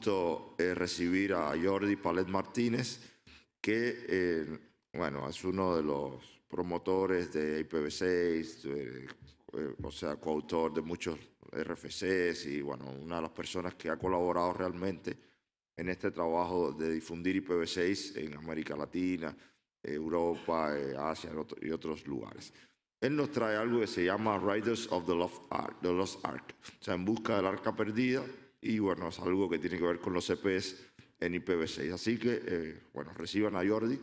es eh, recibir a Jordi Palet Martínez, que eh, bueno, es uno de los promotores de IPv6, eh, o sea, coautor de muchos RFCs y bueno, una de las personas que ha colaborado realmente en este trabajo de difundir IPv6 en América Latina, Europa, Asia y otros lugares. Él nos trae algo que se llama Riders of the Lost Ark, the Lost Ark o sea, en busca del arca perdida, y bueno, es algo que tiene que ver con los CPs e en IPv6. Así que, eh, bueno, reciban a Jordi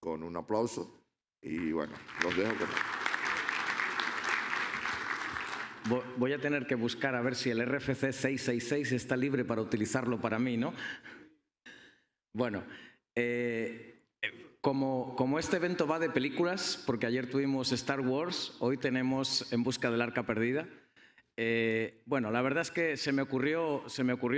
con un aplauso y bueno, los dejo con... Voy a tener que buscar a ver si el RFC 666 está libre para utilizarlo para mí, ¿no? Bueno, eh, eh, como, como, este evento va de películas, porque ayer tuvimos Star Wars, hoy tenemos En Busca del Arca Perdida, eh, bueno, la verdad es que se me, ocurrió,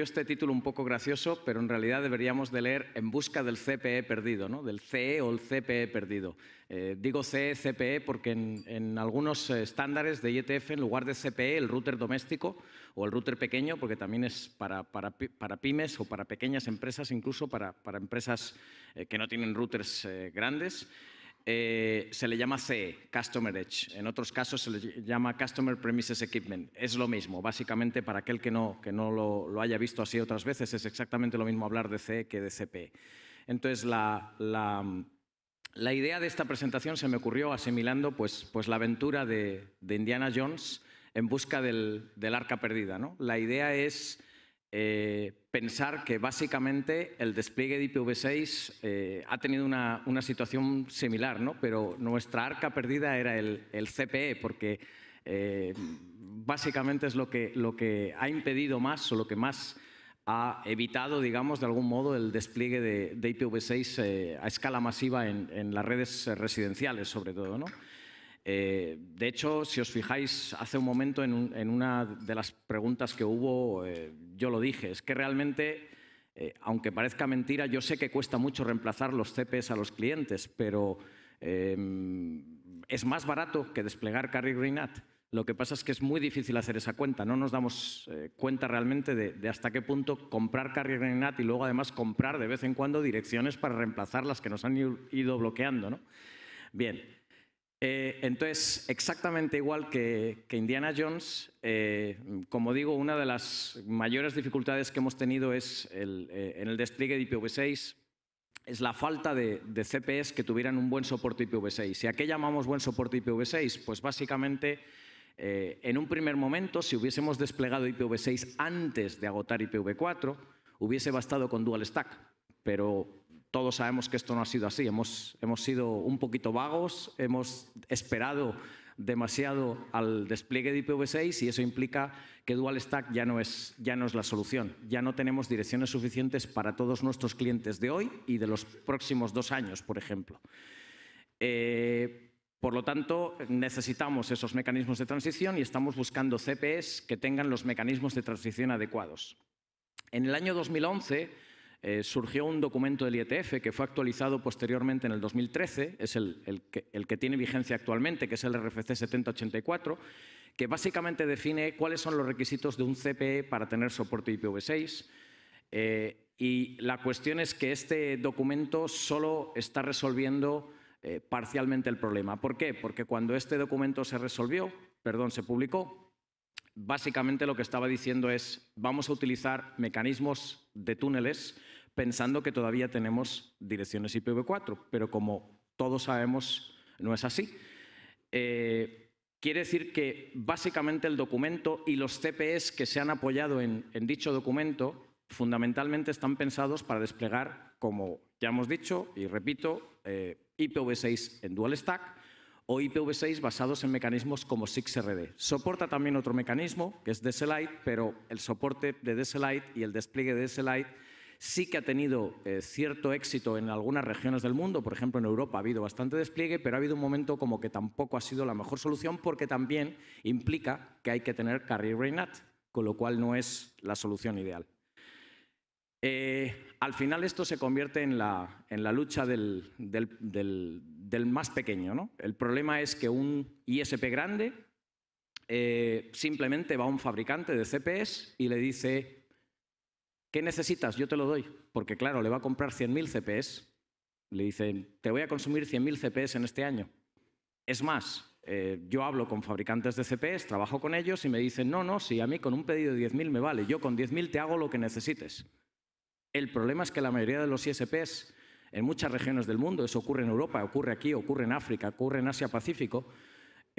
este título un poco gracioso, pero en realidad deberíamos de leer En busca del CPE perdido, ¿no? del CE o el CPE perdido. Eh, digo CE, CPE porque en, algunos eh, estándares de IETF, en lugar de CPE, el router doméstico o el router pequeño, porque también es para, para, para pymes o para pequeñas empresas, incluso para, para empresas que no tienen routers grandes, eh, se le llama CE, Customer Edge. En otros casos se le llama Customer Premises Equipment. Es lo mismo, básicamente, para aquel que no, que no lo, haya visto así otras veces, es exactamente lo mismo hablar de CE que de CPE. Entonces, la, idea de esta presentación se me ocurrió asimilando pues, pues la aventura de, Indiana Jones en busca del, del arca perdida. ¿no? La idea es eh, pensar que básicamente el despliegue de IPv6 eh, ha tenido una, situación similar, ¿no? pero nuestra arca perdida era el, CPE, porque eh, básicamente es lo que, ha impedido más o lo que más ha evitado, digamos, de algún modo el despliegue de, IPv6 a escala masiva en, en, las redes residenciales, sobre todo. ¿no? Eh, de hecho, si os fijáis, hace un momento en, una de las preguntas que hubo, eh, yo lo dije, es que realmente, eh, aunque parezca mentira, yo sé que cuesta mucho reemplazar los CPs a los clientes, pero em, es más barato que desplegar Carry Green Lo que pasa es que es muy difícil hacer esa cuenta, no nos damos cuenta realmente de, hasta qué punto comprar Carry Green y luego además comprar de vez en cuando direcciones para reemplazar las que nos han ido bloqueando. Bien. Eh, entonces, exactamente igual que, Indiana Jones, eh, como digo, una de las mayores dificultades que hemos tenido es eh, en el despliegue de IPv6 es la falta de, de, CPEs que tuvieran un buen soporte IPv6. ¿Y a qué llamamos buen soporte IPv6? Pues básicamente, en un primer momento, si hubiésemos desplegado IPv6 antes de agotar IPv4, hubiese bastado con dual stack, pero todos sabemos que esto no ha sido así. Hemos, sido un poquito vagos, hemos esperado demasiado al despliegue de IPv6 y eso implica que Dual Stack ya no, es, la solución. Ya no tenemos direcciones suficientes para todos nuestros clientes de hoy y de los próximos dos años, por ejemplo. Eh, por lo tanto, necesitamos esos mecanismos de transición y estamos buscando CPS que tengan los mecanismos de transición adecuados. En el año 2011, eh, surgió un documento del IETF que fue actualizado posteriormente en el 2013, es el, que, tiene vigencia actualmente, que es el RFC 7084, que básicamente define cuáles son los requisitos de un CPE para tener soporte IPv6. Eh, y la cuestión es que este documento solo está resolviendo eh, parcialmente el problema. ¿Por qué? Porque cuando este documento se resolvió, perdón, se publicó, básicamente lo que estaba diciendo es vamos a utilizar mecanismos de túneles pensando que todavía tenemos direcciones IPv4, pero como todos sabemos, no es así. Eh, quiere decir que básicamente el documento y los CPEs que se han apoyado en, dicho documento fundamentalmente están pensados para desplegar, como ya hemos dicho y repito, eh, IPv6 en dual stack o IPv6 basados en mecanismos como 6RD. Soporta también otro mecanismo, que es DSLite, pero el soporte de DSLite y el despliegue de DSLite Sí que ha tenido eh, cierto éxito en algunas regiones del mundo, por ejemplo en Europa ha habido bastante despliegue, pero ha habido un momento como que tampoco ha sido la mejor solución porque también implica que hay que tener carry Reinat, con lo cual no es la solución ideal. Eh, al final esto se convierte en la, lucha del, más pequeño. ¿no? El problema es que un ISP grande eh, simplemente va a un fabricante de CPS y le dice ¿Qué necesitas? Yo te lo doy. Porque claro, le va a comprar 100.000 CPs. Le dicen, te voy a consumir 100.000 CPs en este año. Es más, eh, yo hablo con fabricantes de CPs, trabajo con ellos y me dicen, no, no, si a mí con un pedido de 10.000 me vale, yo con 10.000 te hago lo que necesites. El problema es que la mayoría de los ISPs en muchas regiones del mundo, eso ocurre en Europa, ocurre aquí, ocurre en África, ocurre en Asia-Pacífico,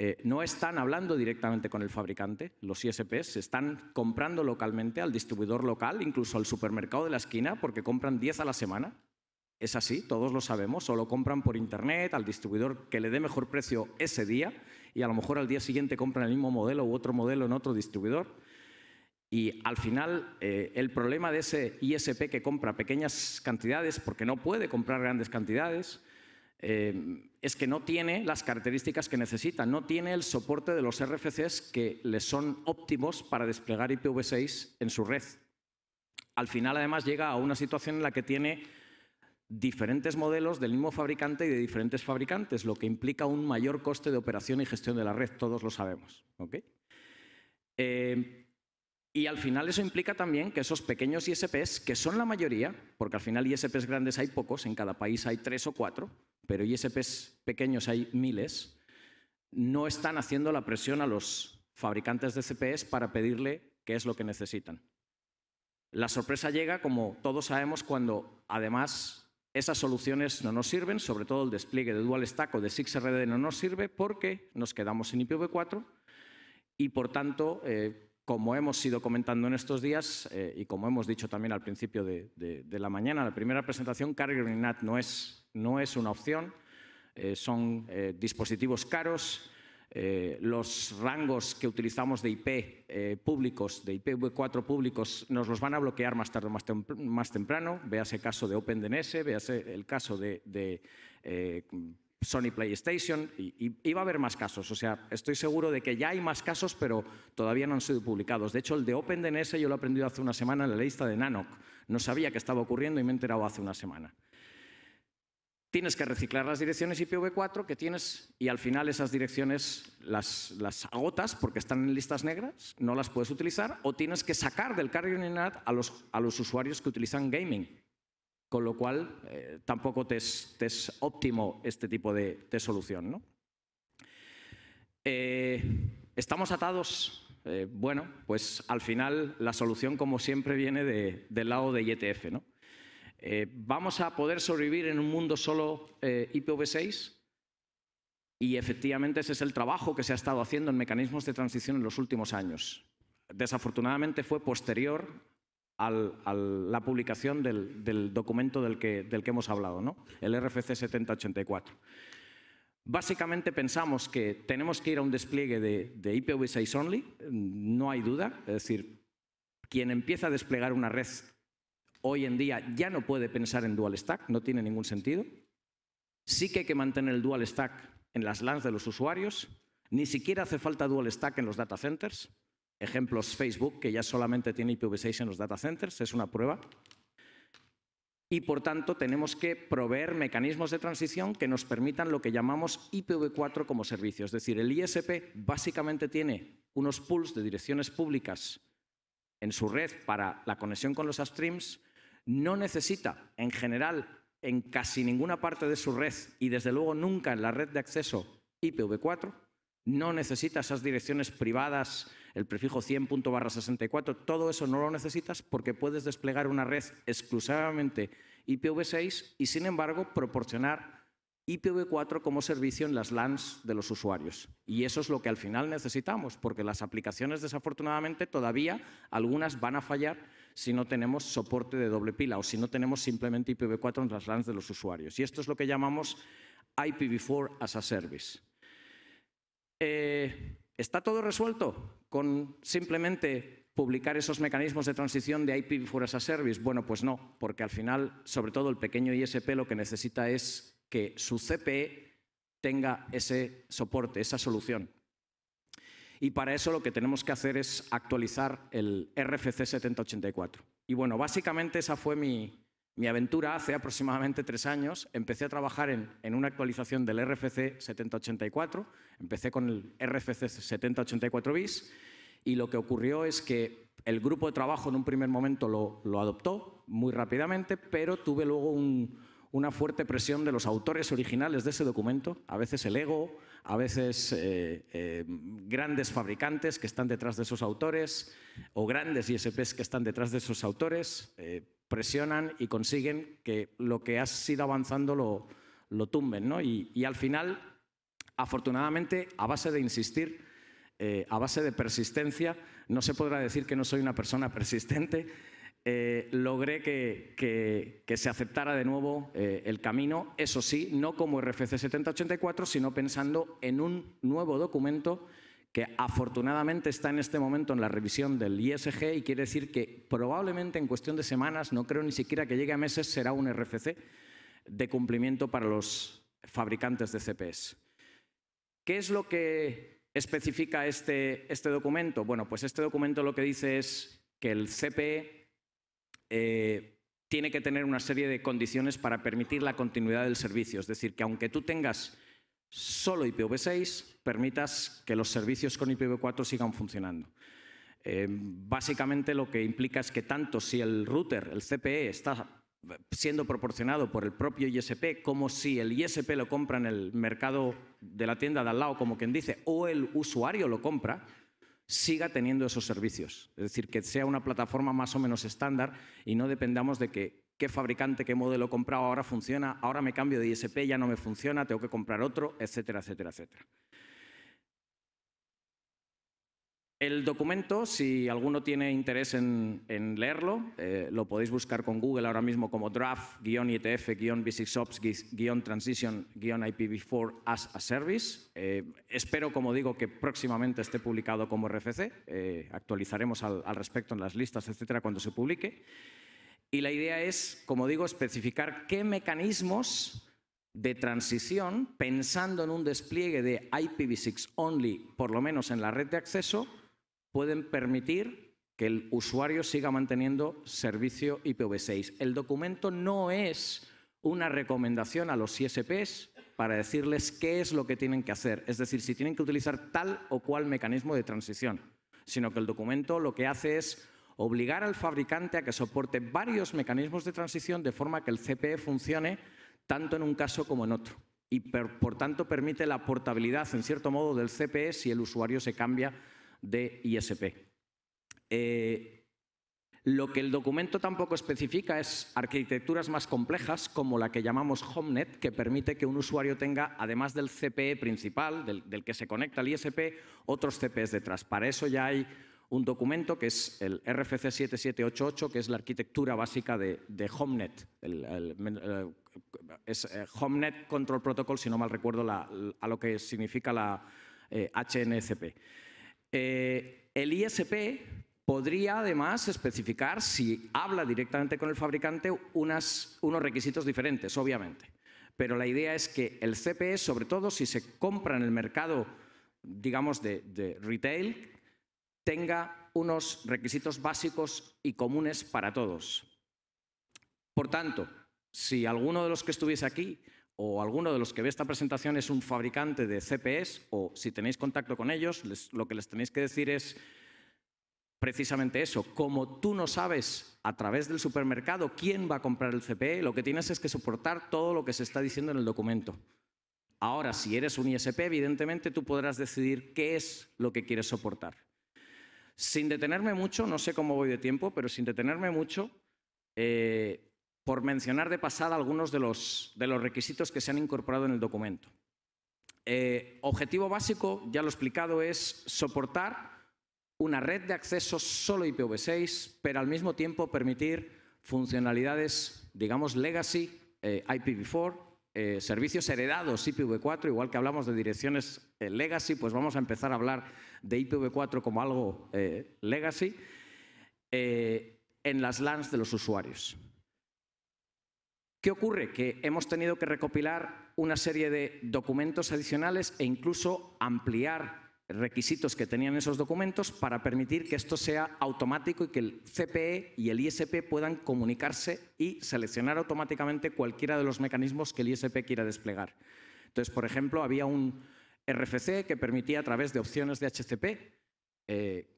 eh, no están hablando directamente con el fabricante, los ISPs, están comprando localmente al distribuidor local, incluso al supermercado de la esquina, porque compran 10 a la semana. Es así, todos lo sabemos, Solo compran por internet al distribuidor que le dé mejor precio ese día y a lo mejor al día siguiente compran el mismo modelo u otro modelo en otro distribuidor. Y al final eh, el problema de ese ISP que compra pequeñas cantidades porque no puede comprar grandes cantidades, Em, es que no tiene las características que necesita, no tiene el soporte de los RFCs que le son óptimos para desplegar IPv6 en su red. Al final, además, llega a una situación en la que tiene diferentes modelos del mismo fabricante y de diferentes fabricantes, lo que implica un mayor coste de operación y gestión de la red, todos lo sabemos. Em, y al final eso implica también que esos pequeños ISPs, que son la mayoría, porque al final ISPs grandes hay pocos, en cada país hay tres o cuatro, pero ISPs pequeños hay miles, no están haciendo la presión a los fabricantes de cps para pedirle qué es lo que necesitan. La sorpresa llega, como todos sabemos, cuando además esas soluciones no nos sirven, sobre todo el despliegue de Dual Stack o de SixRD no nos sirve porque nos quedamos sin IPv4 y por tanto eh, como hemos ido comentando en estos días eh, y como hemos dicho también al principio de, la mañana, la primera presentación, Carrier NAT no es, no es una opción, eh, son eh, dispositivos caros, los rangos que utilizamos de IP públicos, de IPv4 públicos, nos los van a bloquear más tarde o más, temprano, más temprano, véase caso de OpenDNS, véase el caso de, de Sony PlayStation, y, iba a haber más casos. O sea, estoy seguro de que ya hay más casos, pero todavía no han sido publicados. De hecho, el de OpenDNS yo lo he aprendido hace una semana en la lista de Nanoc. No sabía que estaba ocurriendo y me he enterado hace una semana. Tienes que reciclar las direcciones IPv4 que tienes y al final esas direcciones las, agotas porque están en listas negras, no las puedes utilizar o tienes que sacar del carrier a los, a los usuarios que utilizan gaming con lo cual eh, tampoco te es, óptimo este tipo de, solución. ¿no? Eh, ¿Estamos atados? Eh, bueno, pues al final la solución, como siempre, viene del lado de IETF. ¿no? ¿Vamos a poder sobrevivir en un mundo solo IPv6? Y efectivamente ese es el trabajo que se ha estado haciendo en mecanismos de transición en los últimos años. Desafortunadamente fue posterior a la publicación del, documento del que, hemos hablado, el RFC 7084. Básicamente pensamos que tenemos que ir a un despliegue de, de IPv6 only, no hay duda, es decir, quien empieza a desplegar una red hoy en día ya no puede pensar en dual stack, no tiene ningún sentido. Sí que hay que mantener el dual stack en las LANs de los usuarios, ni siquiera hace falta dual stack en los data centers, Ejemplos, Facebook, que ya solamente tiene IPv6 en los data centers, es una prueba. Y por tanto tenemos que proveer mecanismos de transición que nos permitan lo que llamamos IPv4 como servicio. Es decir, el ISP básicamente tiene unos pools de direcciones públicas en su red para la conexión con los upstreams, no necesita en general en casi ninguna parte de su red y desde luego nunca en la red de acceso IPv4, no necesita esas direcciones privadas el prefijo 100.64, todo eso no lo necesitas porque puedes desplegar una red exclusivamente IPv6 y sin embargo proporcionar IPv4 como servicio en las LANs de los usuarios. Y eso es lo que al final necesitamos, porque las aplicaciones desafortunadamente todavía algunas van a fallar si no tenemos soporte de doble pila o si no tenemos simplemente IPv4 en las LANs de los usuarios. Y esto es lo que llamamos IPv4 as a Service. Eh, ¿Está todo resuelto con simplemente publicar esos mecanismos de transición de IP for as a service? Bueno, pues no, porque al final, sobre todo el pequeño ISP lo que necesita es que su CPE tenga ese soporte, esa solución. Y para eso lo que tenemos que hacer es actualizar el RFC 7084. Y bueno, básicamente esa fue mi, mi aventura hace aproximadamente tres años empecé a trabajar en, una actualización del RFC 7084, empecé con el RFC 7084 bis y lo que ocurrió es que el grupo de trabajo en un primer momento lo, adoptó muy rápidamente, pero tuve luego una fuerte presión de los autores originales de ese documento, a veces el ego, a veces eh, eh, grandes fabricantes que están detrás de esos autores o grandes ISPs que están detrás de esos autores. Eh, presionan y consiguen que lo que has ido avanzando lo, lo tumben. ¿no? Y, al final, afortunadamente, a base de insistir, eh, a base de persistencia, no se podrá decir que no soy una persona persistente, eh, logré que, que, que, se aceptara de nuevo eh, el camino, eso sí, no como RFC 7084, sino pensando en un nuevo documento que afortunadamente está en este momento en la revisión del ISG y quiere decir que probablemente en cuestión de semanas, no creo ni siquiera que llegue a meses, será un RFC de cumplimiento para los fabricantes de CPS. ¿Qué es lo que especifica este, este, documento? Bueno, pues este documento lo que dice es que el CPE eh, tiene que tener una serie de condiciones para permitir la continuidad del servicio. Es decir, que aunque tú tengas solo IPv6 permitas que los servicios con IPv4 sigan funcionando. Eh, básicamente lo que implica es que tanto si el router, el CPE, está siendo proporcionado por el propio ISP, como si el ISP lo compra en el mercado de la tienda de al lado, como quien dice, o el usuario lo compra, siga teniendo esos servicios. Es decir, que sea una plataforma más o menos estándar y no dependamos de que qué fabricante, qué modelo he comprado, ahora funciona, ahora me cambio de ISP, ya no me funciona, tengo que comprar otro, etcétera, etcétera, etcétera. El documento, si alguno tiene interés en, leerlo, eh, lo podéis buscar con Google ahora mismo como draft-ETF-B6ops-transition-IPv4 as a service. Eh, espero, como digo, que próximamente esté publicado como RFC. Eh, actualizaremos al respecto en las listas, etcétera, cuando se publique. Y la idea es, como digo, especificar qué mecanismos de transición, pensando en un despliegue de IPv6 only, por lo menos en la red de acceso, pueden permitir que el usuario siga manteniendo servicio IPv6. El documento no es una recomendación a los ISPs para decirles qué es lo que tienen que hacer, es decir, si tienen que utilizar tal o cual mecanismo de transición, sino que el documento lo que hace es obligar al fabricante a que soporte varios mecanismos de transición de forma que el CPE funcione tanto en un caso como en otro y por tanto permite la portabilidad en cierto modo del CPE si el usuario se cambia de ISP. Eh, lo que el documento tampoco especifica es arquitecturas más complejas, como la que llamamos HomeNet, que permite que un usuario tenga, además del CPE principal, del, del que se conecta al ISP, otros CPEs detrás. Para eso ya hay un documento que es el RFC 7788, que es la arquitectura básica de, HomeNet. es eh, HomeNet Control Protocol, si no mal recuerdo, a lo que significa la HNCP. Eh, eh, el ISP podría además especificar, si habla directamente con el fabricante, unas, unos requisitos diferentes, obviamente. Pero la idea es que el CPE, sobre todo si se compra en el mercado, digamos, de retail, tenga unos requisitos básicos y comunes para todos. Por tanto, si alguno de los que estuviese aquí o alguno de los que ve esta presentación es un fabricante de CPS o si tenéis contacto con ellos, lo que les tenéis que decir es precisamente eso. Como tú no sabes a través del supermercado quién va a comprar el CPE, lo que tienes es que soportar todo lo que se está diciendo en el documento. Ahora, si eres un ISP, evidentemente tú podrás decidir qué es lo que quieres soportar. Sin detenerme mucho, no sé cómo voy de tiempo, pero sin detenerme mucho, eh, por mencionar de pasada algunos de los, de los requisitos que se han incorporado en el documento. Eh, objetivo básico, ya lo he explicado, es soportar una red de acceso solo IPv6, pero al mismo tiempo permitir funcionalidades, digamos, legacy, eh, IPv4, eh, servicios heredados IPv4, igual que hablamos de direcciones eh, legacy, pues vamos a empezar a hablar de IPv4 como algo eh, legacy en las LANs de los usuarios. ¿Qué ocurre? Que hemos tenido que recopilar una serie de documentos adicionales e incluso ampliar requisitos que tenían esos documentos para permitir que esto sea automático y que el CPE y el ISP puedan comunicarse y seleccionar automáticamente cualquiera de los mecanismos que el ISP quiera desplegar. Entonces, por ejemplo, había un RFC que permitía a través de opciones de HCP, eh,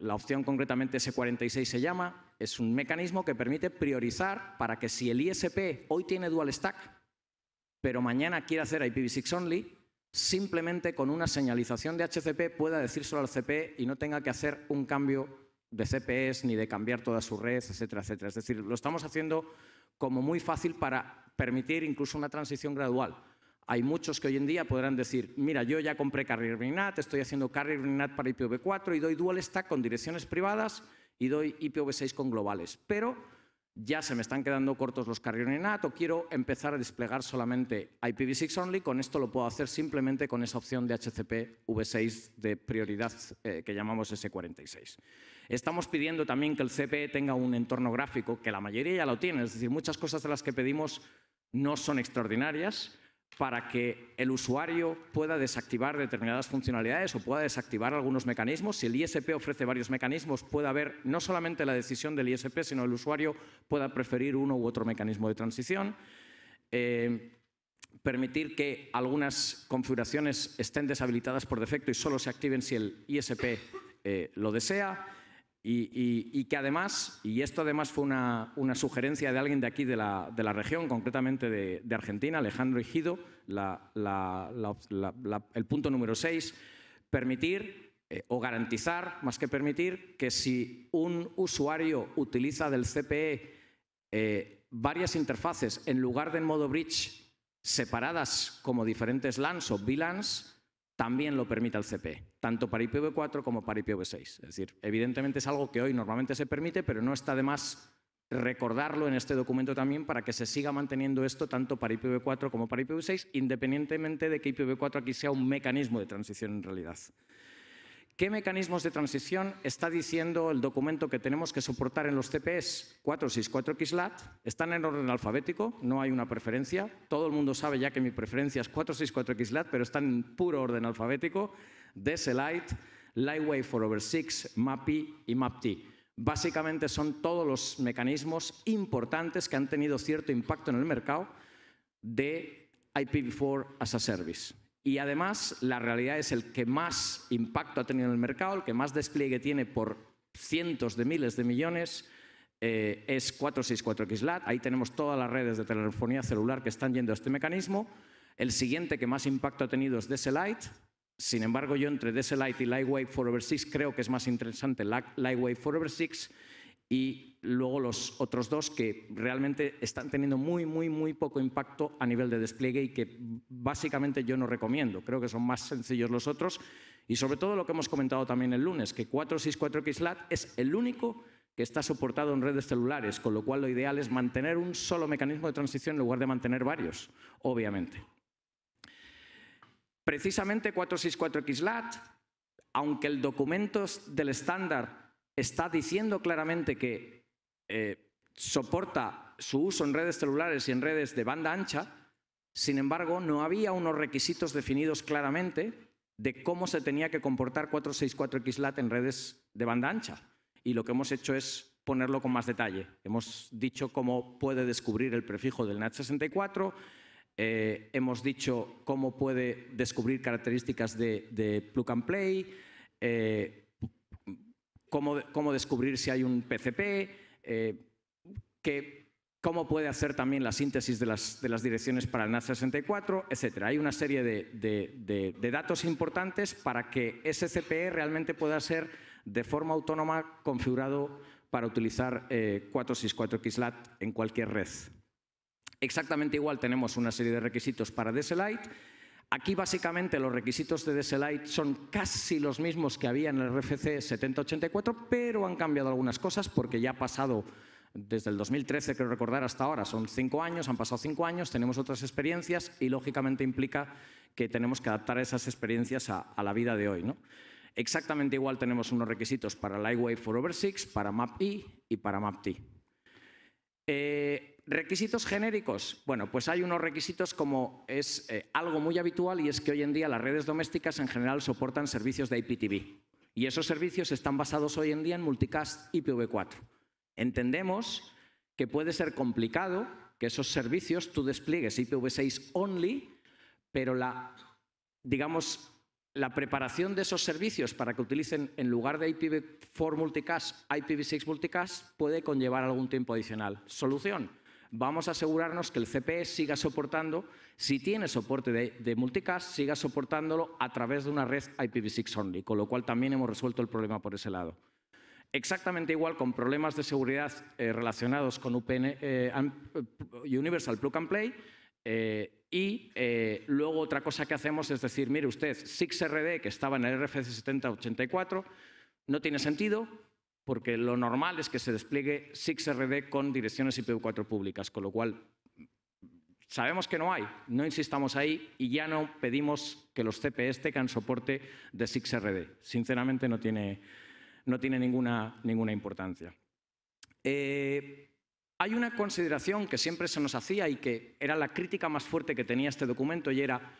la opción concretamente S46 se llama, es un mecanismo que permite priorizar para que si el ISP hoy tiene dual stack, pero mañana quiere hacer IPv6 only, simplemente con una señalización de HCP pueda decírselo al CP y no tenga que hacer un cambio de CPS ni de cambiar toda su red, etcétera, etcétera. Es decir, lo estamos haciendo como muy fácil para permitir incluso una transición gradual. Hay muchos que hoy en día podrán decir, mira, yo ya compré Carrier NAT, estoy haciendo Carrier NAT para IPv4 y doy dual stack con direcciones privadas y doy IPv6 con globales. Pero ya se me están quedando cortos los en en o quiero empezar a desplegar solamente IPv6 only, con esto lo puedo hacer simplemente con esa opción de HCP v6 de prioridad eh, que llamamos S46. Estamos pidiendo también que el CPE tenga un entorno gráfico, que la mayoría ya lo tiene, es decir, muchas cosas de las que pedimos no son extraordinarias, para que el usuario pueda desactivar determinadas funcionalidades o pueda desactivar algunos mecanismos. Si el ISP ofrece varios mecanismos, puede haber no solamente la decisión del ISP, sino el usuario pueda preferir uno u otro mecanismo de transición. Eh, permitir que algunas configuraciones estén deshabilitadas por defecto y solo se activen si el ISP eh, lo desea. Y, que además, y esto además fue una, sugerencia de alguien de aquí de la, región, concretamente de, Argentina, Alejandro Higido, el punto número 6, permitir eh, o garantizar, más que permitir, que si un usuario utiliza del CPE eh, varias interfaces en lugar de en modo bridge separadas como diferentes LANs o VLANs, también lo permite el CP, tanto para IPv4 como para IPv6. Es decir, evidentemente es algo que hoy normalmente se permite, pero no está de más recordarlo en este documento también para que se siga manteniendo esto tanto para IPv4 como para IPv6, independientemente de que IPv4 aquí sea un mecanismo de transición en realidad. ¿Qué mecanismos de transición está diciendo el documento que tenemos que soportar en los CPS? 464XLAT, están en orden alfabético, no hay una preferencia. Todo el mundo sabe ya que mi preferencia es 464XLAT, pero están en puro orden alfabético. DSLite, LIGHTWAY for Over 6, MAPI y MAPT. Básicamente son todos los mecanismos importantes que han tenido cierto impacto en el mercado de IPv4 as a service. Y además la realidad es el que más impacto ha tenido en el mercado, el que más despliegue tiene por cientos de miles de millones, eh, es 464XLAT. Ahí tenemos todas las redes de telefonía celular que están yendo a este mecanismo. El siguiente que más impacto ha tenido es DSLite. Sin embargo, yo entre DSLite y Lightwave Forever 6 creo que es más interesante Lightwave 4 Forever 6 y luego los otros dos que realmente están teniendo muy, muy, muy poco impacto a nivel de despliegue y que básicamente yo no recomiendo. Creo que son más sencillos los otros y sobre todo lo que hemos comentado también el lunes, que 464XLAT es el único que está soportado en redes celulares, con lo cual lo ideal es mantener un solo mecanismo de transición en lugar de mantener varios, obviamente. Precisamente 464XLAT, aunque el documento del estándar está diciendo claramente que eh, soporta su uso en redes celulares y en redes de banda ancha, sin embargo, no había unos requisitos definidos claramente de cómo se tenía que comportar 464XLAT en redes de banda ancha. Y lo que hemos hecho es ponerlo con más detalle. Hemos dicho cómo puede descubrir el prefijo del NAT64, eh, hemos dicho cómo puede descubrir características de, plug and play, eh, cómo descubrir si hay un PCP, eh, que cómo puede hacer también la síntesis de las, direcciones para el nat 64 etc. Hay una serie de, datos importantes para que ese CPE realmente pueda ser de forma autónoma configurado para utilizar eh, 464XLAT en cualquier red. Exactamente igual tenemos una serie de requisitos para DSLite Aquí básicamente los requisitos de DSLite son casi los mismos que había en el RFC 7084, pero han cambiado algunas cosas porque ya ha pasado desde el 2013, creo recordar, hasta ahora. Son cinco años, han pasado cinco años, tenemos otras experiencias y lógicamente implica que tenemos que adaptar esas experiencias a, la vida de hoy. ¿no? Exactamente igual tenemos unos requisitos para Lightwave for Over 6, para MAP-E y para MAP-T. Eh, Requisitos genéricos. Bueno, pues hay unos requisitos como es eh, algo muy habitual y es que hoy en día las redes domésticas en general soportan servicios de IPTV. Y esos servicios están basados hoy en día en multicast IPv4. Entendemos que puede ser complicado que esos servicios tú despliegues IPv6 only, pero la, digamos, la preparación de esos servicios para que utilicen en lugar de IPv4 multicast, IPv6 multicast, puede conllevar algún tiempo adicional. Solución, vamos a asegurarnos que el CPE siga soportando, si tiene soporte de, multicast, siga soportándolo a través de una red IPv6 only, con lo cual también hemos resuelto el problema por ese lado. Exactamente igual con problemas de seguridad eh, relacionados con UPN, eh, eh, Universal Plug and Play, y luego otra cosa que hacemos es decir, mire usted, 6RD que estaba en el RFC 7084, no tiene sentido, porque lo normal es que se despliegue SIXRD con direcciones IPv4 públicas, con lo cual mm, sabemos que no hay, no insistamos ahí y ya no pedimos que los CPEs tengan soporte de SIXRD. Sinceramente no tiene, ninguna, ninguna importancia. Eh, hay una consideración que siempre se nos hacía y que era la crítica más fuerte que tenía este documento y era,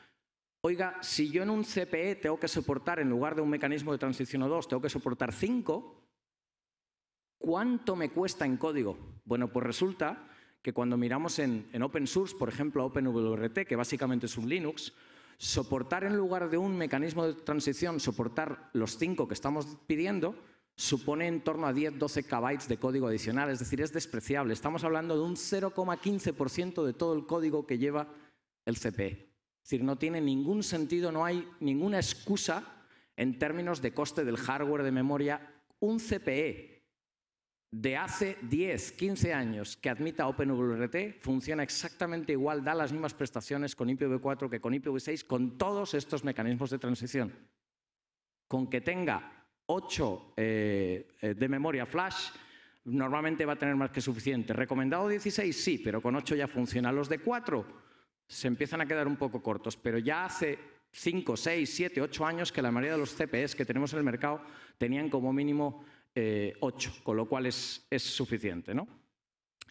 oiga, si yo en un CPE tengo que soportar, en lugar de un mecanismo de transición o dos, tengo que soportar cinco, ¿Cuánto me cuesta en código? Bueno, pues resulta que cuando miramos en, open source, por ejemplo, OpenWRT, que básicamente es un Linux, soportar en lugar de un mecanismo de transición, soportar los cinco que estamos pidiendo, supone en torno a 10-12 KB de código adicional, es decir, es despreciable. Estamos hablando de un 0,15% de todo el código que lleva el CPE. Es decir, no tiene ningún sentido, no hay ninguna excusa en términos de coste del hardware de memoria. Un CPE de hace 10, 15 años que admita OpenWRT funciona exactamente igual, da las mismas prestaciones con IPv4 que con IPv6, con todos estos mecanismos de transición. Con que tenga 8 eh, eh, de memoria flash, normalmente va a tener más que suficiente. ¿Recomendado 16? Sí, pero con 8 ya funciona. Los de 4 se empiezan a quedar un poco cortos, pero ya hace 5, 6, 7, 8 años que la mayoría de los CPEs que tenemos en el mercado tenían como mínimo 8, eh, con lo cual es, suficiente. ¿no?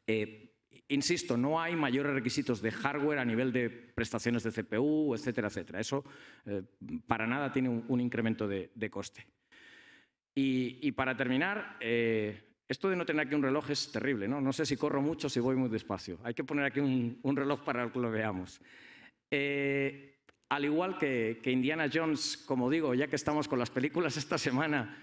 Eh, insisto, no hay mayores requisitos de hardware a nivel de prestaciones de CPU, etcétera, etcétera. Eso eh, para nada tiene un, incremento de, coste. Y, para terminar, esto de no tener aquí un reloj es terrible, ¿no? No sé si corro mucho, si voy muy despacio. Hay que poner aquí un, reloj para que lo veamos. al igual que, Indiana Jones, como digo, ya que estamos con las películas esta semana,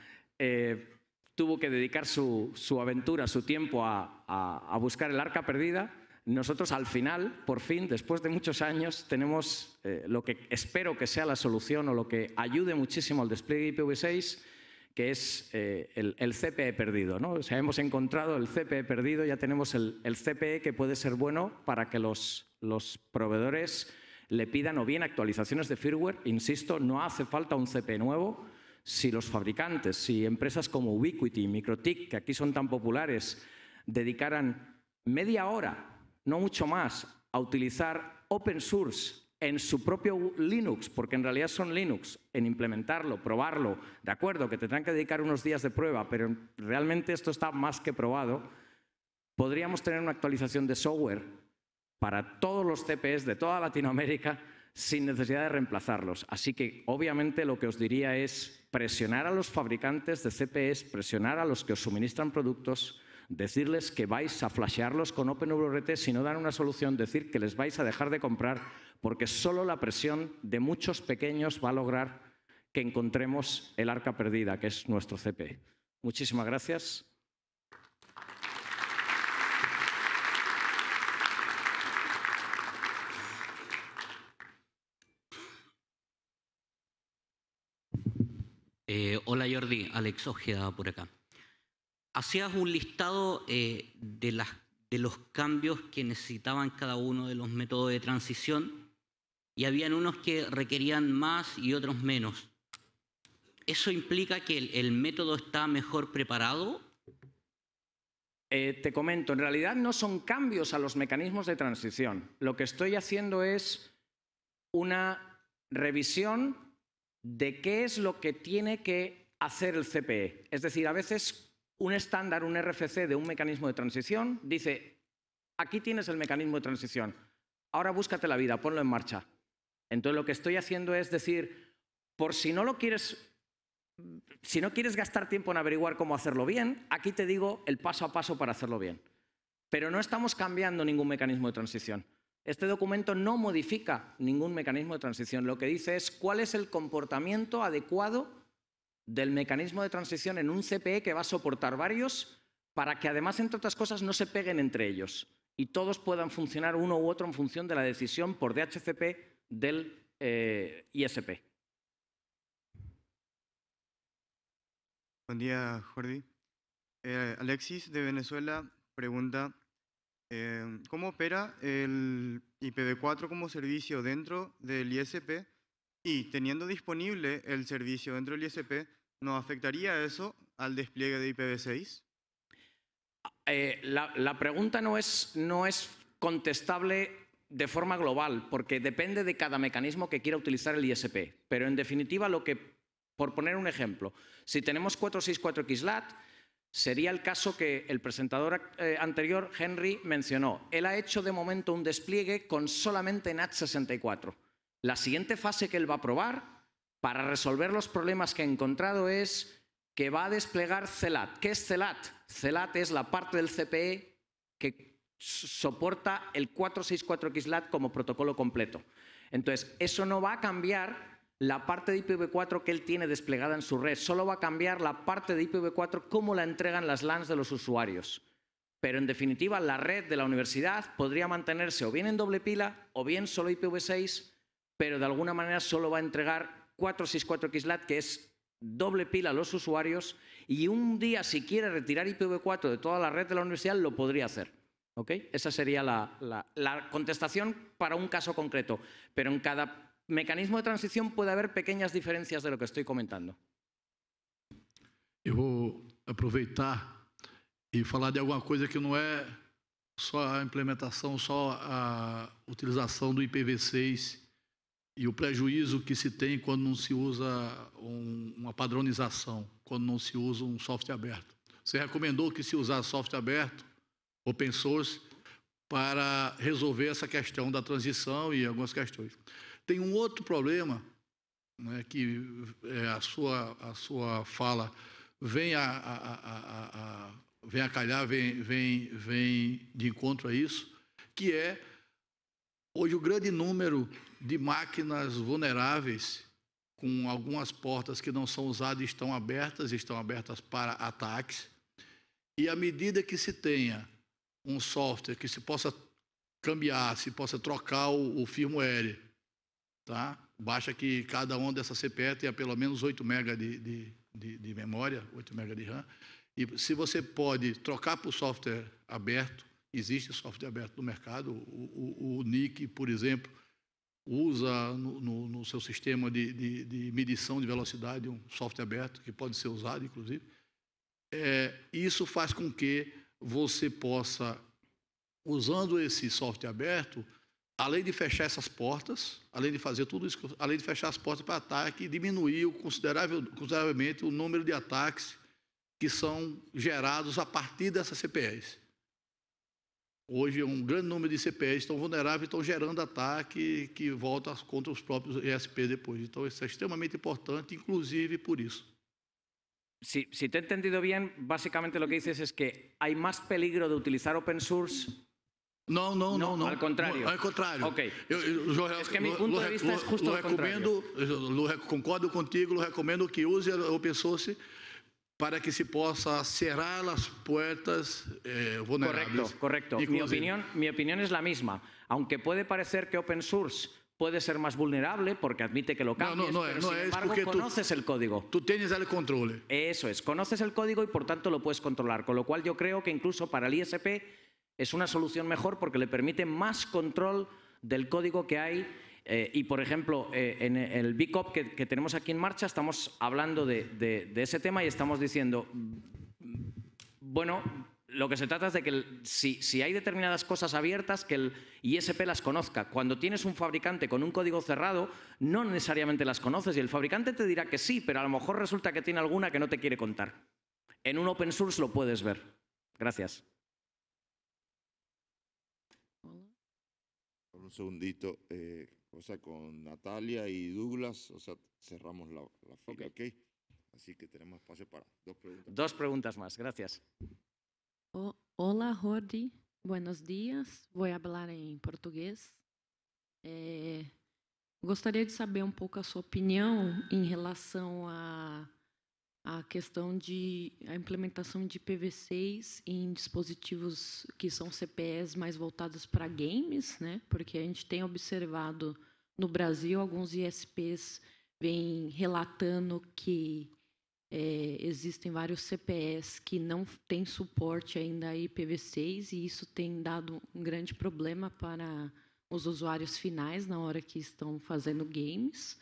tuvo que dedicar su, aventura, su tiempo a, buscar el arca perdida, nosotros al final, por fin, después de muchos años, tenemos eh, lo que espero que sea la solución o lo que ayude muchísimo al despliegue IPv6, que es eh, el, CPE perdido. ¿no? O hemos encontrado el CPE perdido, ya tenemos el, CPE que puede ser bueno para que los, los proveedores le pidan o bien actualizaciones de firmware, insisto, no hace falta un CPE nuevo, si los fabricantes, si empresas como Ubiquiti, Microtik, que aquí son tan populares, dedicaran media hora, no mucho más, a utilizar open source en su propio Linux, porque en realidad son Linux, en implementarlo, probarlo, de acuerdo, que tendrán que dedicar unos días de prueba, pero realmente esto está más que probado, podríamos tener una actualización de software para todos los TPS de toda Latinoamérica sin necesidad de reemplazarlos. Así que obviamente lo que os diría es presionar a los fabricantes de CPEs, presionar a los que os suministran productos, decirles que vais a flashearlos con OpenWRT si no dan una solución, decir que les vais a dejar de comprar, porque solo la presión de muchos pequeños va a lograr que encontremos el arca perdida, que es nuestro CPE. Muchísimas gracias. Eh, hola Jordi, Alex Ojeda por acá. Hacías un listado eh, de, los cambios que necesitaban cada uno de los métodos de transición y habían unos que requerían más y otros menos. ¿Eso implica que el, método está mejor preparado eh, te comento, en realidad no son cambios a los mecanismos de transición. Lo que estoy haciendo es una revisión de qué es lo que tiene que hacer el CPE. Es decir, a veces un estándar, un RFC de un mecanismo de transición, dice, aquí tienes el mecanismo de transición, ahora búscate la vida, ponlo en marcha. Entonces lo que estoy haciendo es decir, por si no lo quieres, si no quieres gastar tiempo en averiguar cómo hacerlo bien, aquí te digo el paso a paso para hacerlo bien. Pero no estamos cambiando ningún mecanismo de transición. Este documento no modifica ningún mecanismo de transición. Lo que dice es cuál es el comportamiento adecuado del mecanismo de transición en un CPE que va a soportar varios para que además, entre otras cosas, no se peguen entre ellos y todos puedan funcionar uno u otro en función de la decisión por DHCP del eh, ISP. Buen día, Jordi. Eh, Alexis de Venezuela pregunta Em, ¿Cómo opera el IPv4 como servicio dentro del ISP? Y teniendo disponible el servicio dentro del ISP, ¿no afectaría eso al despliegue de IPv6? Eh, la, la, pregunta no es, no es contestable de forma global, porque depende de cada mecanismo que quiera utilizar el ISP. Pero en definitiva, lo que, por poner un ejemplo, si tenemos 464 XLAT, sería el caso que el presentador eh, anterior, Henry, mencionó. Él ha hecho de momento un despliegue con solamente NAT64. La siguiente fase que él va a probar para resolver los problemas que ha encontrado es que va a desplegar CELAT. ¿Qué es CELAT? CELAT es la parte del CPE que soporta el 464XLAT como protocolo completo. Entonces, eso no va a cambiar la parte de IPv4 que él tiene desplegada en su red. Solo va a cambiar la parte de IPv4 como la entregan las LANs de los usuarios. Pero en definitiva, la red de la universidad podría mantenerse o bien en doble pila o bien solo IPv6, pero de alguna manera solo va a entregar 464XLAT, que es doble pila a los usuarios, y un día si quiere retirar IPv4 de toda la red de la universidad, lo podría hacer. Esa sería la contestación para un caso concreto. Pero en cada mecanismo de transición puede haber pequeñas diferencias de lo que estoy comentando. Eu vou aproveitar e falar de alguma coisa que não é só a implementação, só a utilização do IPv6 e o prejuízo que se tem quando não se usa uma padronização, quando não se usa um software aberto. Você recomendou que se usasse software aberto, open source, para resolver essa questão da transição e algumas questões. Tem um outro problema, né, que é, a, sua, a sua fala vem a, a, a, a vem a calhar, vem, vem, vem de encontro a isso, que é hoje o grande número de máquinas vulneráveis com algumas portas que não são usadas estão abertas, estão abertas para ataques. E à medida que se tenha um software que se possa cambiar, se possa trocar o, o firmware Tá? Baixa que cada uma dessa CPE tenha pelo menos 8 MB de, de, de, de memória, 8 MB de RAM. E se você pode trocar para o software aberto, existe software aberto no mercado. O, o, o NIC, por exemplo, usa no, no, no seu sistema de, de, de, medição de velocidade um software aberto, que pode ser usado, inclusive. É, isso faz com que você possa, usando esse software aberto, além de fechar essas portas, além de fazer tudo isso, além de fechar as portas para ataque, diminuiu considerável, consideravelmente o número de ataques que são gerados a partir dessas CPEs. Hoje, um grande número de CPEs estão vulneráveis e estão gerando ataque que volta contra os próprios ESP depois. Então, isso é extremamente importante, inclusive por isso. Se se te entendido bem, basicamente o que dices es que há mais peligro de utilizar open source No, no, no, Al contrario. Al contrario. es que mi punto de vista es justo lo al contrario. Lo, concordo contigo, lo recomiendo que use open source para que se pueda cerrar las puertas eh, vulnerables. Correcto, correcto. Mi opinión, mi opinión es la misma. Aunque puede parecer que open source puede ser más vulnerable porque admite que lo cambies, no, pero no sin conoces el código. Tú tienes el control. Eso es, conoces el código y por tanto lo puedes controlar. Con lo cual yo creo que incluso para el ISP es una solución mejor porque le permite más control del código que hay. Eh, y, por ejemplo, eh, en el BICOP que, que tenemos aquí en marcha, estamos hablando de, ese tema y estamos diciendo, bueno, lo que se trata es de que si, hay determinadas cosas abiertas, que el ISP las conozca. Cuando tienes un fabricante con un código cerrado, no necesariamente las conoces y el fabricante te dirá que sí, pero a lo mejor resulta que tiene alguna que no te quiere contar. En un open source lo puedes ver. Gracias. un segundito, eh, o sea, con Natalia y Douglas, o sea, cerramos la, la fila, ¿ok? Así que tenemos espacio para dos preguntas. Dos preguntas más, gracias. hola, Jordi. Buenos días. Voy a hablar en portugués. Eh, gostaria de saber un poco su opinión en relación a a questão de a implementação de PV6 em dispositivos que são CPEs mais voltados para games, né? Porque a gente tem observado no Brasil alguns ISPs vêm relatando que é, existem vários CPEs que não têm suporte ainda a IPv6 e isso tem dado um grande problema para os usuários finais na hora que estão fazendo games,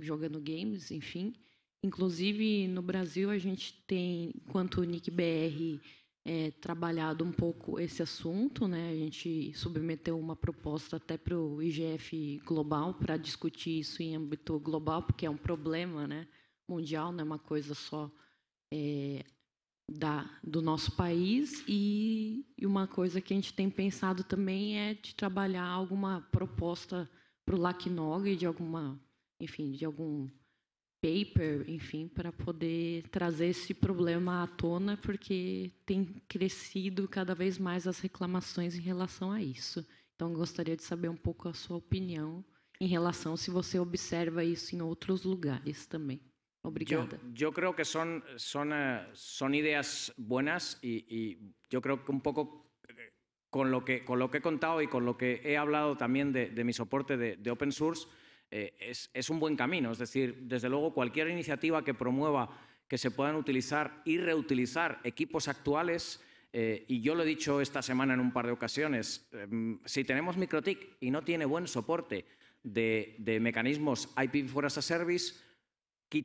jogando games, enfim. Inclusive, no Brasil, a gente tem, enquanto Nick NICBR, é, trabalhado um pouco esse assunto. Né? A gente submeteu uma proposta até para o IGF Global para discutir isso em âmbito global, porque é um problema né? mundial, não é uma coisa só é, da, do nosso país. E, e uma coisa que a gente tem pensado também é de trabalhar alguma proposta para o LACNOG, de alguma, enfim, de algum paper, enfim, para poder trazer esse problema à tona, porque tem crescido cada vez mais as reclamações em relação a isso. Então, gostaria de saber um pouco a sua opinião em relação se você observa isso em outros lugares também. Obrigada. eu yo creo que são são eh, são ideias boas e y creo que um pouco eh, com o que, com o que he contado e com o que he hablado também de, de mi soporte de, de open source, Eh, es, un buen camino. Es decir, desde luego cualquier iniciativa que promueva que se puedan utilizar y reutilizar equipos actuales, eh, y yo lo he dicho esta semana en un par de ocasiones, em, si tenemos MicroTIC y no tiene buen soporte de, de mecanismos IP for as a Service, y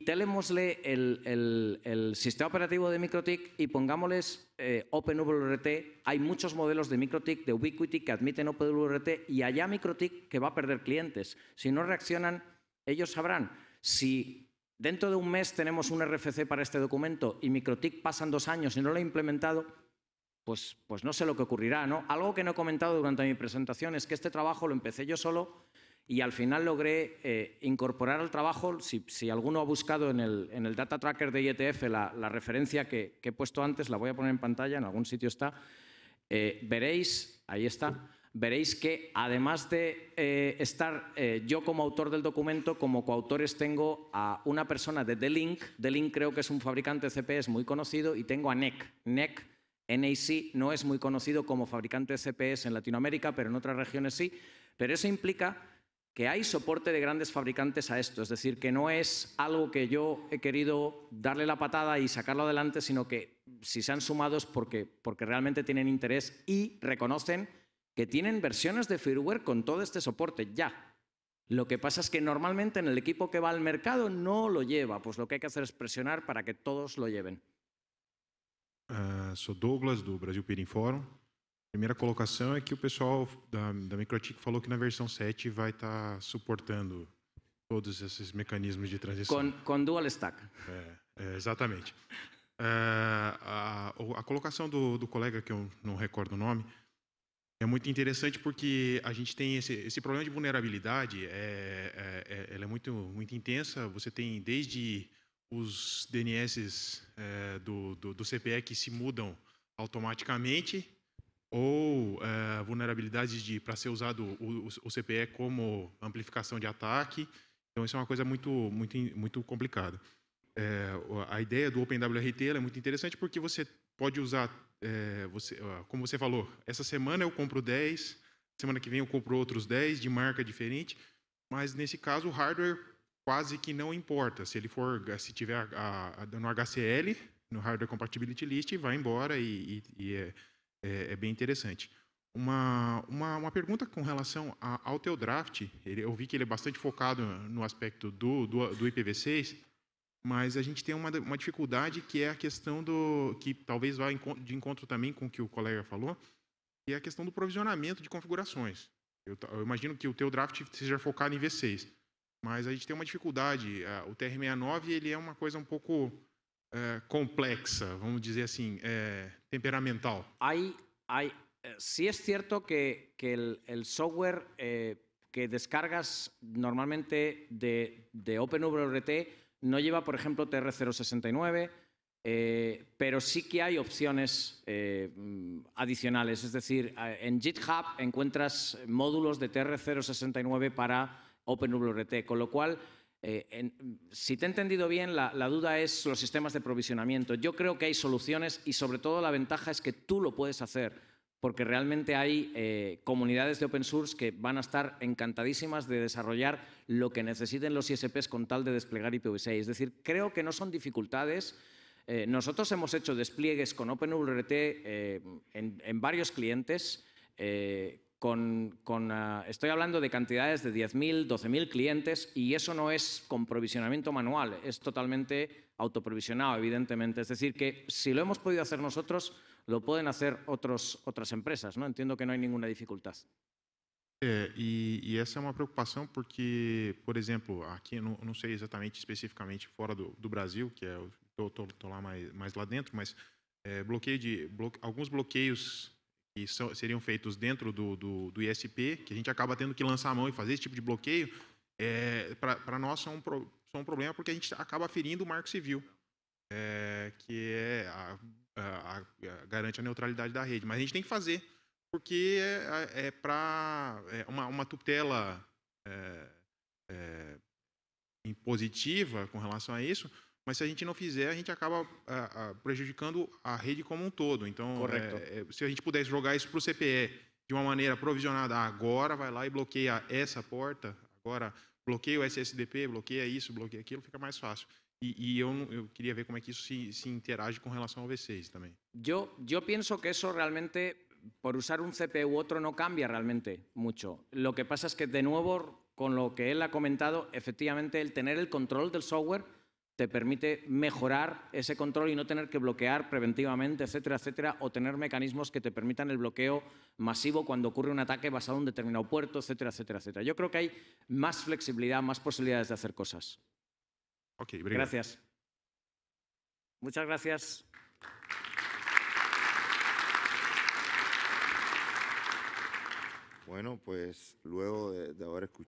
el, el, sistema operativo de MikroTik y pongámosles eh, OpenWRT. Hay muchos modelos de MikroTik, de Ubiquiti, que admiten OpenWRT y allá MikroTik que va a perder clientes. Si no reaccionan, ellos sabrán. Si dentro de un mes tenemos un RFC para este documento y MikroTik pasan dos años y no lo ha implementado, pues, pues no sé lo que ocurrirá. ¿no? Algo que no he comentado durante mi presentación es que este trabajo lo empecé yo solo y al final logré eh, incorporar al trabajo, si, alguno ha buscado en el, en el Data Tracker de IETF la, referencia que, he puesto antes, la voy a poner en pantalla, en algún sitio está, eh, veréis, ahí está, veréis que además de eh, estar yo como autor del documento, como coautores tengo a una persona de The Link. The Link creo que es un fabricante de CPS muy conocido y tengo a NEC. NEC, NAC, no es muy conocido como fabricante de CPS en Latinoamérica, pero en otras regiones sí. Pero eso implica que hay soporte de grandes fabricantes a esto, es decir, que no es algo que yo he querido darle la patada y sacarlo adelante, sino que si se han sumado es porque, porque realmente tienen interés y reconocen que tienen versiones de firmware con todo este soporte ya. Lo que pasa es que normalmente en el equipo que va al mercado no lo lleva, pues lo que hay que hacer es presionar para que todos lo lleven. Eh, Douglas, Brasil primeira colocação é que o pessoal da, da MicroTik falou que na versão 7 vai estar tá suportando todos esses mecanismos de transição. Com, com dual stack. É, é, exatamente. É, a, a, colocação do, do, colega, que eu não recordo o nome, é muito interessante porque a gente tem esse, esse problema de vulnerabilidade, é, é, é ela é muito, muito intensa. Você tem desde os DNS é, do, do, do CPE que se mudam automaticamente, ou eh, vulnerabilidades de para ser usado o, o, CPE como amplificação de ataque. Então isso é uma coisa muito muito muito complicada. É, a ideia do OpenWRT é muito interessante porque você pode usar, é, você, ah, como você falou, essa semana eu compro 10, semana que vem eu compro outros 10 de marca diferente, mas nesse caso o hardware quase que não importa. Se ele for, se tiver a, a, no HCL, no Hardware Compatibility List, vai embora e, e, e é, é, é bem interessante. Uma, uma, uma, pergunta com relação a, ao teu draft. Ele, eu vi que ele é bastante focado no aspecto do, do, do IPv6, mas a gente tem uma, uma dificuldade que é a questão do. que talvez vá de encontro também com o que o colega falou, que é a questão do provisionamento de configurações. Eu, eu imagino que o teu draft seja focado em V6, mas a gente tem uma dificuldade. O TR69 ele é uma coisa um pouco complexa, vamos a decir así, temperamental? Hay, hay, eh, sí es cierto que, el, software eh, que descargas normalmente de, de OpenWRT no lleva, por ejemplo, TR069, eh, pero sí que hay opciones mm, adicionales. Es decir, en GitHub encuentras módulos de TR069 para OpenWRT, con lo cual eh, si te he entendido bien, la, duda es los sistemas de provisionamiento. Yo creo que hay soluciones y sobre todo la ventaja es que tú lo puedes hacer, porque realmente hay eh, comunidades de open source que van a estar encantadísimas de desarrollar lo que necesiten los ISPs con tal de desplegar IPv6. Es decir, creo que no son dificultades. Eh, nosotros hemos hecho despliegues con OpenWrt en, varios clientes con, ah, estoy hablando de cantidades de 10.000, 12.000 clientes y eso no es con provisionamiento manual, es totalmente autoprovisionado, evidentemente. Es decir, que si lo hemos podido hacer nosotros, lo pueden hacer otros, otras empresas, ¿no? Entiendo que no hay ninguna dificultad. Eh, y esa es una preocupación porque, por ejemplo, aquí no sé exactamente, específicamente, especificamente fora do, Brasil, que estoy más más lá dentro, mas eh, de, que são, seriam feitos dentro do, do, do, ISP, que a gente acaba tendo que lançar a mão e fazer esse tipo de bloqueio, é, para nós são um, pro, são um problema porque a gente acaba ferindo o marco civil, é, que é a, a, a, garante a neutralidade da rede. Mas a gente tem que fazer, porque é, é, é para é uma, uma, tutela é, impositiva com relação a isso, mas se a gente não fizer, a gente acaba a, ah, a, ah, prejudicando a rede como um todo. Então, é, é, se a gente pudesse jogar isso para o CPE de uma maneira provisionada, agora vai lá e bloqueia essa porta, agora bloqueia o SSDP, bloqueia isso, bloqueia aquilo, fica mais fácil. E eu queria ver como é que isso se, se interage com relação ao V6 também. Eu penso que isso realmente, por usar um CPU ou outro, não cambia realmente muito. O que pasa é que, de novo, com o que ele ha comentado, efetivamente, ele ter o controle do software te permite mejorar ese control y no tener que bloquear preventivamente, etcétera, etcétera, o tener mecanismos que te permitan el bloqueo masivo cuando ocurre un ataque basado en un determinado puerto, etcétera, etcétera, etcétera. Yo creo que hay más flexibilidad, más posibilidades de hacer cosas. Gracias. Muchas gracias. Bueno, pues luego de haber escuchado...